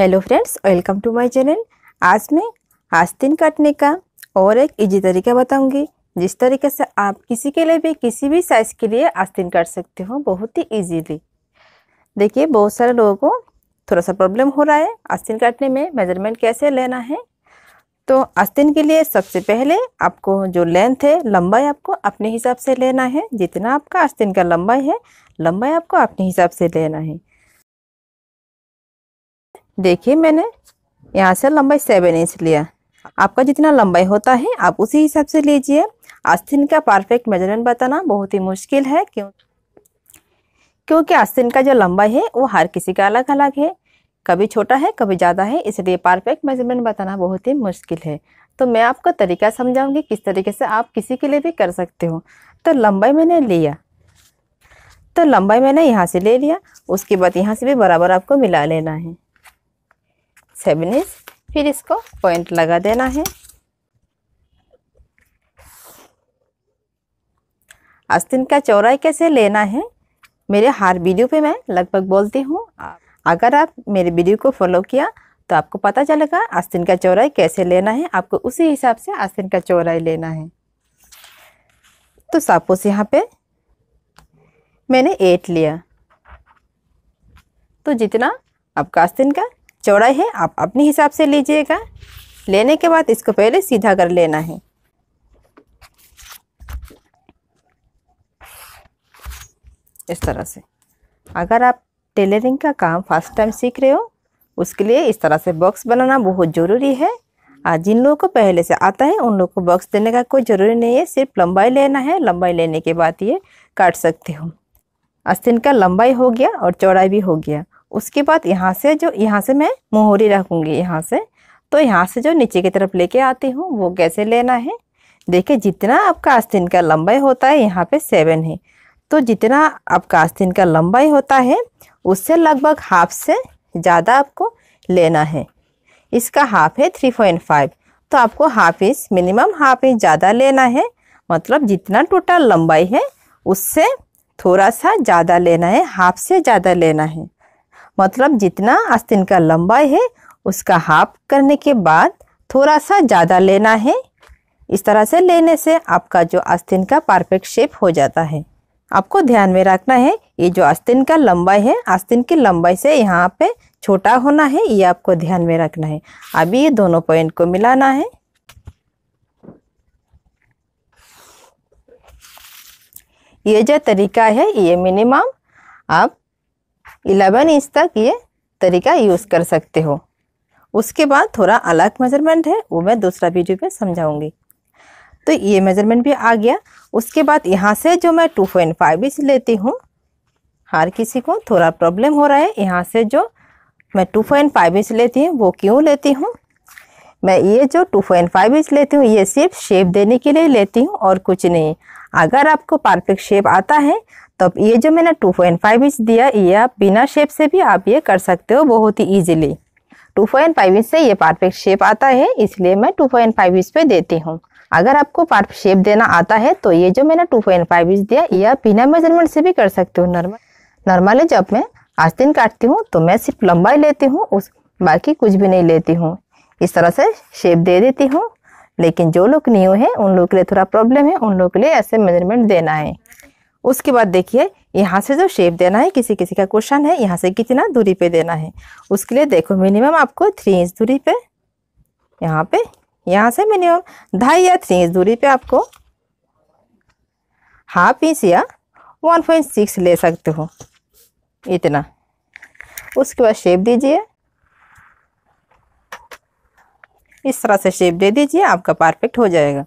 hello friends welcome to my channel आज मैं आस्तीन काटने का और एक इजी तरीका बताऊंगी जिस तरीके से आप किसी के लिए भी किसी भी साइज़ के लिए आस्तीन काट सकते हो बहुत ही इजीली देखिए बहुत सारे लोगों को थोड़ा सा प्रॉब्लम हो रहा है आस्तीन काटने में मेजरमेंट कैसे लेना है तो आस्तीन के लिए सबसे पहले आपको जो लेंथ है लंबाई आपको अपने हिसाब से लेना है जितना आपका आस्तीन का लंबाई है लंबाई आपको अपने हिसाब से लेना है देखिए मैंने यहाँ से लंबाई सेवन इंच लिया आपका जितना लंबाई होता है आप उसी हिसाब से लीजिए आस्तिन का परफेक्ट मेजरमेंट बताना बहुत ही मुश्किल है क्यों क्योंकि आस्तिन का जो लंबाई है वो हर किसी का अलग अलग है कभी छोटा है कभी ज़्यादा है इसलिए परफेक्ट मेजरमेंट बताना बहुत ही मुश्किल है तो मैं आपको तरीका समझाऊंगी किस तरीके से आप किसी के लिए भी कर सकते हो तो लंबाई मैंने लिया तो लंबाई मैंने यहाँ से ले लिया उसके बाद यहाँ से भी बराबर आपको मिला लेना है सेवन इंच फिर इसको पॉइंट लगा देना है आस्तीन का चौड़ाई कैसे लेना है मेरे हर वीडियो पे मैं लगभग बोलती हूँ अगर आप मेरे वीडियो को फॉलो किया तो आपको पता चलेगा आस्तीन का चौड़ाई कैसे लेना है आपको उसी हिसाब से आस्तीन का चौड़ाई लेना है तो सापोस यहाँ पे मैंने एट लिया तो जितना आपका आस्तीन का चौड़ाई है आप अपने हिसाब से लीजिएगा लेने के बाद इसको पहले सीधा कर लेना है इस तरह से अगर आप टेलरिंग का काम फर्स्ट टाइम सीख रहे हो उसके लिए इस तरह से बॉक्स बनाना बहुत ज़रूरी है और जिन लोगों को पहले से आता है उन लोगों को बॉक्स देने का कोई ज़रूरी नहीं है सिर्फ लंबाई लेना है लंबाई लेने के बाद ये काट सकते हो अस्तिन का लंबाई हो गया और चौड़ाई भी हो गया उसके बाद यहाँ से जो यहाँ से मैं मोहरी रखूँगी यहाँ से तो यहाँ से जो नीचे की तरफ लेके आती हूँ वो कैसे लेना है देखिए जितना आपका आस्तीन का लंबाई होता है यहाँ पे सेवन है तो जितना आपका आस्तीन का लंबाई होता है उससे लगभग हाफ से ज़्यादा आपको लेना है इसका हाफ है थ्री पॉइंट फाइव तो आपको half inch minimum half inch ज़्यादा लेना है मतलब जितना टोटल लंबाई है उससे थोड़ा सा ज़्यादा लेना है हाफ से ज़्यादा लेना है मतलब जितना आस्तीन का लंबाई है उसका हाफ करने के बाद थोड़ा सा ज़्यादा लेना है इस तरह से लेने से आपका जो आस्तीन का परफेक्ट शेप हो जाता है आपको ध्यान में रखना है ये जो आस्तीन का लंबाई है आस्तीन की लंबाई से यहाँ पे छोटा होना है ये आपको ध्यान में रखना है अभी ये दोनों पॉइंट को मिलाना है ये जो तरीका है ये मिनिमम आप इलेवन इंच तक ये तरीका यूज़ कर सकते हो उसके बाद थोड़ा अलग मेजरमेंट है वो मैं दूसरा वीडियो में समझाऊंगी तो ये मेजरमेंट भी आ गया उसके बाद यहाँ से जो मैं टू पॉइंट फाइव इंच लेती हूँ हर किसी को थोड़ा प्रॉब्लम हो रहा है यहाँ से जो मैं टू पॉइंट फाइव इंच लेती हूँ वो क्यों लेती हूँ मैं ये जो टू पॉइंट फाइव इंच लेती हूँ ये सिर्फ शेप देने के लिए लेती हूँ और कुछ नहीं अगर आपको परफेक्ट शेप आता है तो ये जो मैंने टू पॉइंट फाइव इंच दिया ये आप बिना शेप से भी आप ये कर सकते हो बहुत ही easily two point five inch से ये परफेक्ट शेप आता है इसलिए मैं टू पॉइंट फाइव इंच पे देती हूँ अगर आपको परफेक्ट शेप देना आता है तो ये जो मैंने टू पॉइंट फाइव इंच दिया ये आप बिना मेजरमेंट से भी कर सकते हो नॉर्मल नॉर्मली जब मैं आज दिन काटती हूँ तो मैं सिर्फ लंबाई लेती हूँ उस बाकी कुछ भी नहीं लेती हूँ इस तरह से शेप दे देती हूँ लेकिन जो लोग न्यू है उन लोग के लिए थोड़ा प्रॉब्लम है उन लोग के लिए ऐसे मेजरमेंट देना है उसके बाद देखिए यहाँ से जो शेप देना है किसी किसी का क्वेश्चन है यहाँ से कितना दूरी पे देना है उसके लिए देखो मिनिमम आपको थ्री इंच दूरी पे यहाँ पे यहाँ से मिनिमम ढाई या थ्री इंच दूरी पे आपको हाफ इंच या वन पॉइंट सिक्स ले सकते हो इतना उसके बाद शेप दीजिए इस तरह से शेप दे दीजिए आपका परफेक्ट हो जाएगा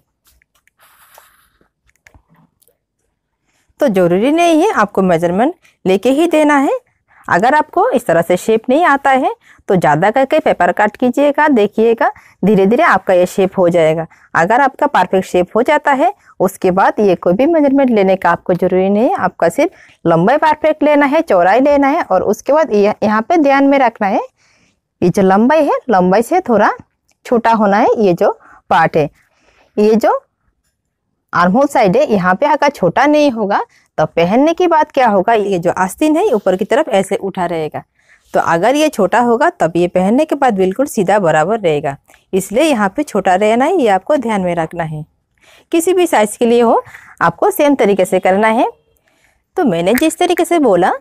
तो ज़रूरी नहीं है आपको मेजरमेंट लेके ही देना है अगर आपको इस तरह से शेप नहीं आता है तो ज़्यादा करके पेपर काट कीजिएगा देखिएगा धीरे धीरे आपका ये शेप हो जाएगा अगर आपका परफेक्ट शेप हो जाता है उसके बाद ये कोई भी मेजरमेंट लेने का आपको ज़रूरी नहीं है आपका सिर्फ लंबाई परफेक्ट लेना है चौड़ाई लेना है और उसके बाद यह, यहाँ पे ध्यान में रखना है ये जो लंबाई है लंबाई से थोड़ा छोटा होना है ये जो पार्ट है ये जो आर्म होल साइड है यहाँ पे हका छोटा नहीं होगा तो पहनने की बात क्या होगा ये जो आस्तीन है ऊपर की तरफ ऐसे उठा रहेगा तो अगर ये छोटा होगा तब ये पहनने के बाद बिल्कुल सीधा बराबर रहेगा इसलिए यहाँ पे छोटा रहना है ये आपको ध्यान में रखना है किसी भी साइज़ के लिए हो आपको सेम तरीके से करना है तो मैंने जिस तरीके से बोला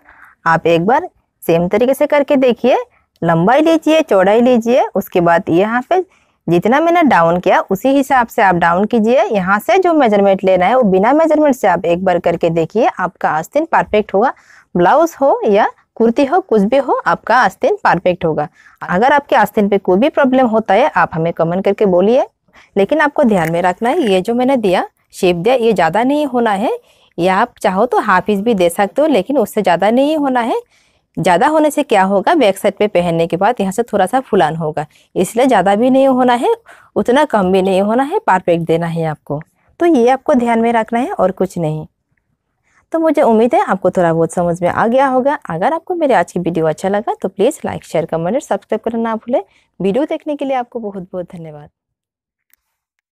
आप एक बार सेम तरीके से करके देखिए लंबाई लीजिए चौड़ाई लीजिए उसके बाद यहाँ पे जितना मैंने डाउन किया उसी हिसाब से आप डाउन कीजिए यहाँ से जो मेजरमेंट लेना है वो बिना मेजरमेंट से आप एक बार करके देखिए आपका आस्तीन परफेक्ट होगा ब्लाउज हो या कुर्ती हो कुछ भी हो आपका आस्तीन परफेक्ट होगा अगर आपके आस्तीन पे कोई भी प्रॉब्लम होता है आप हमें कमेंट करके बोलिए लेकिन आपको ध्यान में रखना है ये जो मैंने दिया शेप दिया ये ज़्यादा नहीं होना है या आप चाहो तो हाफ इंच भी दे सकते हो लेकिन उससे ज़्यादा नहीं होना है ज़्यादा होने से क्या होगा बैक साइड पे पहनने के बाद यहाँ से थोड़ा सा फुलान होगा इसलिए ज़्यादा भी नहीं होना है उतना कम भी नहीं होना है परफेक्ट देना है आपको तो ये आपको ध्यान में रखना है और कुछ नहीं तो मुझे उम्मीद है आपको थोड़ा बहुत समझ में आ गया होगा अगर आपको मेरे आज की वीडियो अच्छा लगा तो प्लीज़ लाइक शेयर कमेंट और सब्सक्राइब करना ना भूलें वीडियो देखने के लिए आपको बहुत बहुत धन्यवाद